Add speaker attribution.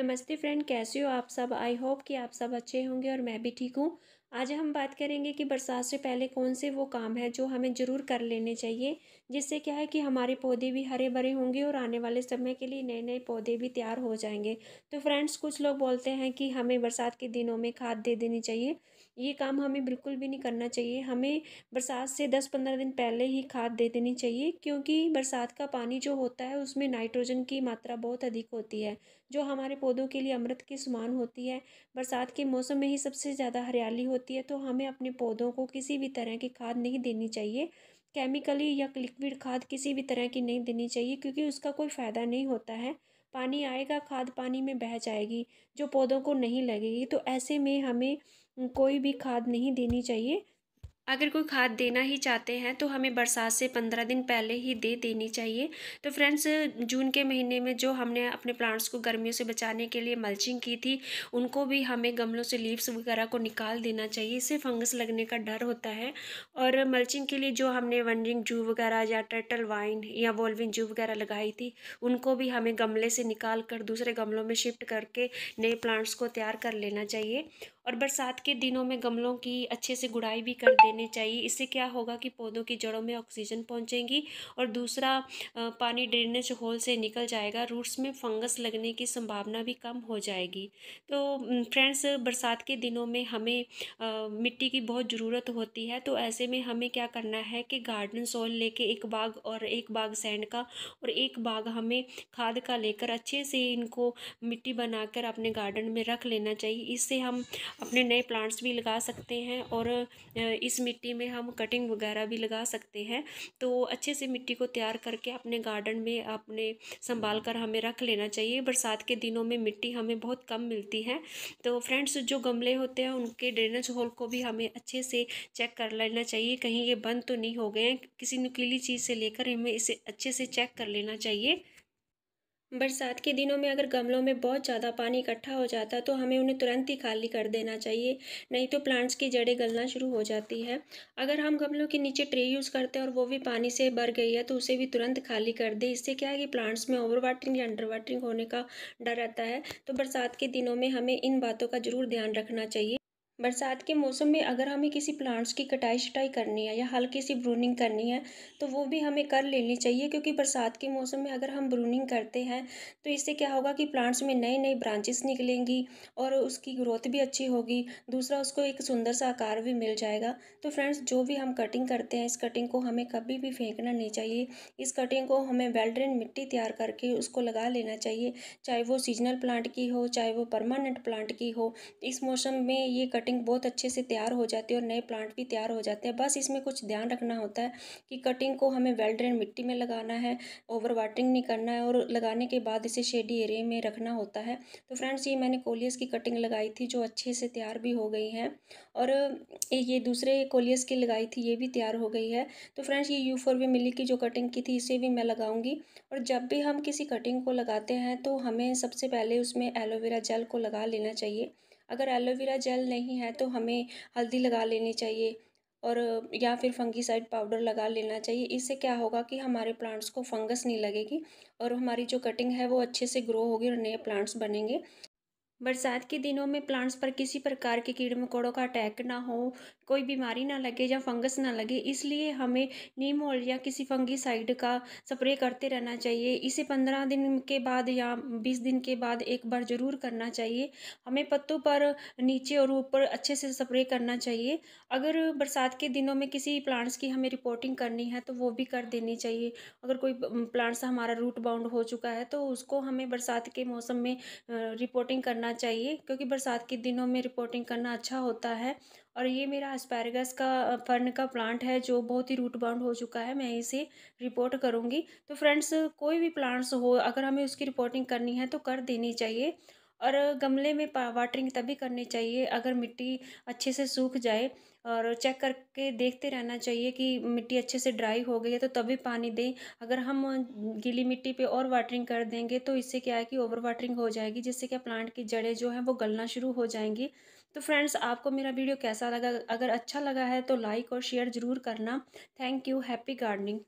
Speaker 1: नमस्ते फ्रेंड कैसे हो आप सब आई होप कि आप सब अच्छे होंगे और मैं भी ठीक हूँ आज हम बात करेंगे कि बरसात से पहले कौन से वो काम है जो हमें ज़रूर कर लेने चाहिए जिससे क्या है कि हमारे पौधे भी हरे भरे होंगे और आने वाले समय के लिए नए नए पौधे भी तैयार हो जाएंगे तो फ्रेंड्स कुछ लोग बोलते हैं कि हमें बरसात के दिनों में खाद दे देनी चाहिए ये काम हमें बिल्कुल भी नहीं करना चाहिए हमें बरसात से दस पंद्रह दिन पहले ही खाद दे देनी चाहिए क्योंकि बरसात का पानी जो होता है उसमें नाइट्रोजन की मात्रा बहुत अधिक होती है जो हमारे पौधों के लिए अमृत के समान होती है बरसात के मौसम में ही सबसे ज़्यादा हरियाली होती है तो हमें अपने पौधों को किसी भी तरह की खाद नहीं देनी चाहिए केमिकली या लिक्विड खाद किसी भी तरह की नहीं देनी चाहिए क्योंकि उसका कोई फ़ायदा नहीं होता है पानी आएगा खाद पानी में बह जाएगी जो पौधों को नहीं लगेगी तो ऐसे में हमें कोई भी खाद नहीं देनी चाहिए अगर कोई खाद देना ही चाहते हैं तो हमें बरसात से पंद्रह दिन पहले ही दे देनी चाहिए तो फ्रेंड्स जून के महीने में जो हमने अपने प्लांट्स को गर्मियों से बचाने के लिए मल्चिंग की थी उनको भी हमें गमलों से लीव्स वगैरह को निकाल देना चाहिए इससे फंगस लगने का डर होता है और मल्चिंग के लिए जो हमने वनरिंग जू वगैरह या टर्टल वाइन या वोल्विन जू वगैरह लगाई थी उनको भी हमें गमले से निकाल कर दूसरे गमलों में शिफ्ट करके नए प्लांट्स को तैयार कर लेना चाहिए और बरसात के दिनों में गमलों की अच्छे से गुड़ाई भी कर देनी चाहिए इससे क्या होगा कि पौधों की जड़ों में ऑक्सीजन पहुँचेंगी और दूसरा पानी ड्रेनेज होल से निकल जाएगा रूट्स में फंगस लगने की संभावना भी कम हो जाएगी तो फ्रेंड्स बरसात के दिनों में हमें आ, मिट्टी की बहुत ज़रूरत होती है तो ऐसे में हमें क्या करना है कि गार्डन सोल लेके एक बाग और एक बाग सैंड का और एक बाग हमें खाद का लेकर अच्छे से इनको मिट्टी बनाकर अपने गार्डन में रख लेना चाहिए इससे हम अपने नए प्लांट्स भी लगा सकते हैं और इस मिट्टी में हम कटिंग वगैरह भी लगा सकते हैं तो अच्छे से मिट्टी को तैयार करके अपने गार्डन में अपने संभाल कर हमें रख लेना चाहिए बरसात के दिनों में मिट्टी हमें बहुत कम मिलती है तो फ्रेंड्स जो गमले होते हैं उनके ड्रेनेज होल को भी हमें अच्छे से चेक कर लेना चाहिए कहीं ये बंद तो नहीं हो गए हैं किसी नुकीली चीज़ से लेकर हमें इसे अच्छे से चेक कर लेना चाहिए बरसात के दिनों में अगर गमलों में बहुत ज़्यादा पानी इकट्ठा हो जाता है तो हमें उन्हें तुरंत ही खाली कर देना चाहिए नहीं तो प्लांट्स की जड़ें गलना शुरू हो जाती है अगर हम गमलों के नीचे ट्रे यूज़ करते हैं और वो भी पानी से भर गई है तो उसे भी तुरंत खाली कर दें इससे क्या है कि प्लांट्स में ओवर वाटरिंग या अंडर वाटरिंग होने का डर रहता है तो बरसात के दिनों में हमें इन बातों का ज़रूर ध्यान रखना चाहिए बरसात के मौसम में अगर हमें किसी प्लांट्स की कटाई शटाई करनी है या हल्की सी ब्रूनिंग करनी है तो वो भी हमें कर लेनी चाहिए क्योंकि बरसात के मौसम में अगर हम ब्रूनिंग करते हैं तो इससे क्या होगा कि प्लांट्स में नए नए ब्रांचेस निकलेंगी और उसकी ग्रोथ भी अच्छी होगी दूसरा उसको एक सुंदर सा आकार भी मिल जाएगा तो फ्रेंड्स जो भी हम कटिंग करते हैं इस कटिंग को हमें कभी भी फेंकना नहीं चाहिए इस कटिंग को हमें वेल्ड्रेन मिट्टी तैयार करके उसको लगा लेना चाहिए चाहे वो सीजनल प्लांट की हो चाहे वो परमानेंट प्लांट की हो इस मौसम में ये कटिंग कटिंग बहुत अच्छे से तैयार हो जाती है और नए प्लांट भी तैयार हो जाते हैं बस इसमें कुछ ध्यान रखना होता है कि कटिंग को हमें वेल ड्रेन मिट्टी में लगाना है ओवर वाटरिंग नहीं करना है और लगाने के बाद इसे शेडी एरिए में रखना होता है तो फ्रेंड्स ये मैंने कोलियस की कटिंग लगाई थी जो अच्छे से तैयार भी हो गई हैं और ये दूसरे कोलियस की लगाई थी ये भी तैयार हो गई है तो फ्रेंड्स ये यू फोर मिली की जो कटिंग की थी इसे भी मैं लगाऊंगी और जब भी हम किसी कटिंग को लगाते हैं तो हमें सबसे पहले उसमें एलोवेरा जेल को लगा लेना चाहिए अगर एलोवेरा जेल नहीं है तो हमें हल्दी लगा लेनी चाहिए और या फिर फंगीसाइड पाउडर लगा लेना चाहिए इससे क्या होगा कि हमारे प्लांट्स को फंगस नहीं लगेगी और हमारी जो कटिंग है वो अच्छे से ग्रो होगी और नए प्लांट्स बनेंगे बरसात के दिनों में प्लांट्स पर किसी प्रकार के कीड़े मकोड़ों का अटैक ना हो कोई बीमारी ना लगे या फंगस ना लगे इसलिए हमें नीम ऑयल या किसी फंगी साइड का स्प्रे करते रहना चाहिए इसे पंद्रह दिन के बाद या बीस दिन के बाद एक बार ज़रूर करना चाहिए हमें पत्तों पर नीचे और ऊपर अच्छे से स्प्रे करना चाहिए अगर बरसात के दिनों में किसी प्लांट्स की हमें रिपोर्टिंग करनी है तो वो भी कर देनी चाहिए अगर कोई प्लांट्स हमारा रूट बाउंड हो चुका है तो उसको हमें बरसात के मौसम में रिपोर्टिंग करना चाहिए क्योंकि बरसात के दिनों में रिपोर्टिंग करना अच्छा होता है और ये मेरा एस्पैरगस का फर्न का प्लांट है जो बहुत ही रूट बाउंड हो चुका है मैं इसे रिपोर्ट करूँगी तो फ्रेंड्स कोई भी प्लांट्स हो अगर हमें उसकी रिपोर्टिंग करनी है तो कर देनी चाहिए और गमले में वाटरिंग तभी करनी चाहिए अगर मिट्टी अच्छे से सूख जाए और चेक करके देखते रहना चाहिए कि मिट्टी अच्छे से ड्राई हो गई है तो तभी पानी दें अगर हम गीली मिट्टी पे और वाटरिंग कर देंगे तो इससे क्या है कि ओवर वाटरिंग हो जाएगी जिससे क्या प्लांट की जड़ें जो हैं वो गलना शुरू हो जाएंगी तो फ्रेंड्स आपको मेरा वीडियो कैसा लगा अगर अच्छा लगा है तो लाइक और शेयर ज़रूर करना थैंक यू हैप्पी गार्डनिंग